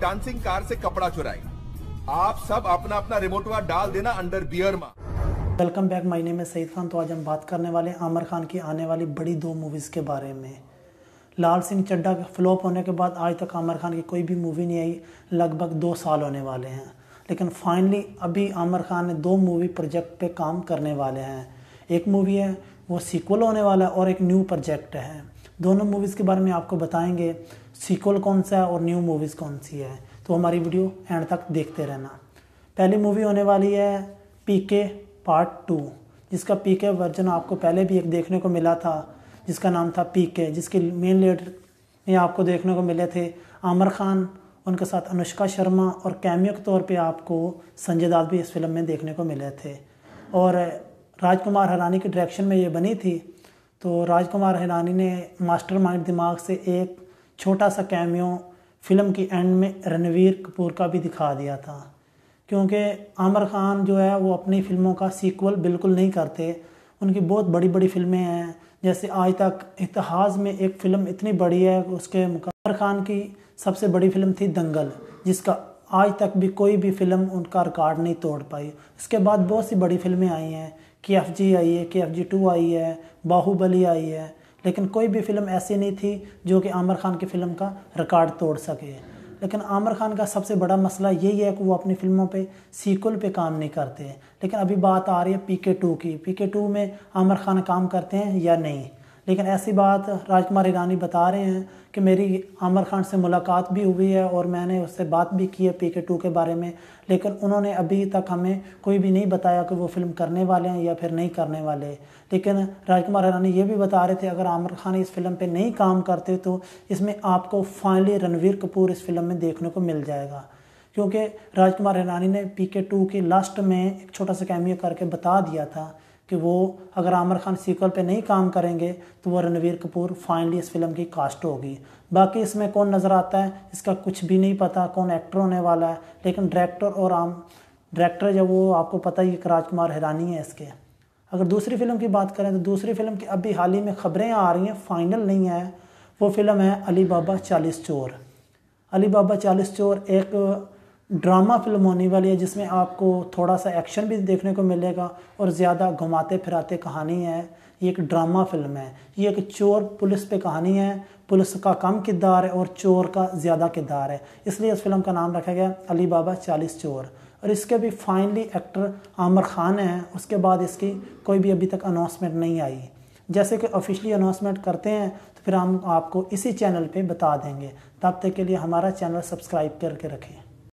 dancing car से कपड़ा चुराई आप सब अपना अपना रिमोट वा डाल देना अंडर बियर मा वेलकम बैक माय नेम है सईद खान तो आज हम बात करने वाले हैं आमिर खान की आने वाली बड़ी दो मूवीज़ के बारे में लाल सिंह चड्डा के फ्लॉप होने के बाद आज तक आमिर खान की कोई भी मूवी नहीं आई लगभग दो साल होने वाले हैं लेकिन फाइनली अभी आमिर खान ने दो मूवी प्रोजेक्ट पे काम करने वाले हैं एक मूवी है वो सीक्वल होने वाला है और एक न्यू प्रोजेक्ट है दोनों मूवीज़ के बारे में आपको बताएंगे सीक्वल कौन सा है और न्यू मूवीज़ कौन सी है तो हमारी वीडियो एंड तक देखते रहना पहली मूवी होने वाली है पीके पार्ट टू जिसका पीके वर्जन आपको पहले भी एक देखने को मिला था जिसका नाम था पीके जिसके मेन लीडर में आपको देखने को मिले थे आमिर खान उनके साथ अनुष्का शर्मा और कैमियो के तौर पे आपको संजय दत्त भी इस फिल्म में देखने को मिले थे और राजकुमार हरानी की डायरेक्शन में ये बनी थी तो राजकुमार हिरानी ने मास्टरमाइंड दिमाग से एक छोटा सा कैमियो फिल्म की एंड में रणवीर कपूर का भी दिखा दिया था क्योंकि आमिर खान जो है वो अपनी फिल्मों का सीक्वल बिल्कुल नहीं करते उनकी बहुत बड़ी बड़ी फिल्में हैं जैसे आज तक इतिहास में एक फ़िल्म इतनी बड़ी है उसके मुकर खान की सबसे बड़ी फिल्म थी दंगल जिसका आज तक भी कोई भी फिल्म उनका रिकॉर्ड नहीं तोड़ पाई उसके बाद बहुत सी बड़ी फिल्में आई हैं के एफ जी आई है के एफ जी टू आई है बाहुबली आई है लेकिन कोई भी फिल्म ऐसी नहीं थी जो कि आमिर खान की फ़िल्म का रिकॉर्ड तोड़ सके लेकिन आमिर खान का सबसे बड़ा मसला यही है कि वो अपनी फिल्मों पे सीक्वल पे काम नहीं करते लेकिन अभी बात आ रही है पी के टू की पी के टू में आमिर खान काम करते हैं या नहीं लेकिन ऐसी बात राजकुमार ईरानी बता रहे हैं कि मेरी आमिर खान से मुलाकात भी हुई है और मैंने उससे बात भी की है पी के टू के बारे में लेकिन उन्होंने अभी तक हमें कोई भी नहीं बताया कि वो फिल्म करने वाले हैं या फिर नहीं करने वाले लेकिन राजकुमार ईरानी ये भी बता रहे थे अगर आमिर खान इस फिल्म पर नहीं काम करते तो इसमें आपको फाइनली रणवीर कपूर इस फिल्म में देखने को मिल जाएगा क्योंकि राजकुमार हिरानी ने पी के टू की लास्ट में एक छोटा सा कैमियो करके बता दिया था कि वो अगर आमिर खान सीक्वल पे नहीं काम करेंगे तो वो रणवीर कपूर फाइनली इस फिल्म की कास्ट होगी बाकी इसमें कौन नज़र आता है इसका कुछ भी नहीं पता कौन एक्टर होने वाला है लेकिन डायरेक्टर और आम डायरेक्टर जब वो आपको पता ही कि राजकुमार हैरानी है इसके अगर दूसरी फिल्म की बात करें तो दूसरी फिल्म की अभी हाल ही में खबरें आ रही हैं फाइनल नहीं है वो फिल्म है अली बाबा चालीस चोर अली बाबा चालीस चोर एक ड्रामा फिल्म होने वाली है जिसमें आपको थोड़ा सा एक्शन भी देखने को मिलेगा और ज़्यादा घुमाते फिराते कहानी है ये एक ड्रामा फिल्म है ये एक चोर पुलिस पे कहानी है पुलिस का कम किरदार है और चोर का ज़्यादा किरदार है इसलिए इस फिल्म का नाम रखा गया अली बाबा चालीस चोर और इसके भी फाइनली एक्टर आमिर खान हैं उसके बाद इसकी कोई भी अभी तक अनाउंसमेंट नहीं आई जैसे कि ऑफिशियली अनाउंसमेंट करते हैं तो फिर हम आपको इसी चैनल पे बता देंगे तब तक के लिए हमारा चैनल सब्सक्राइब करके रखें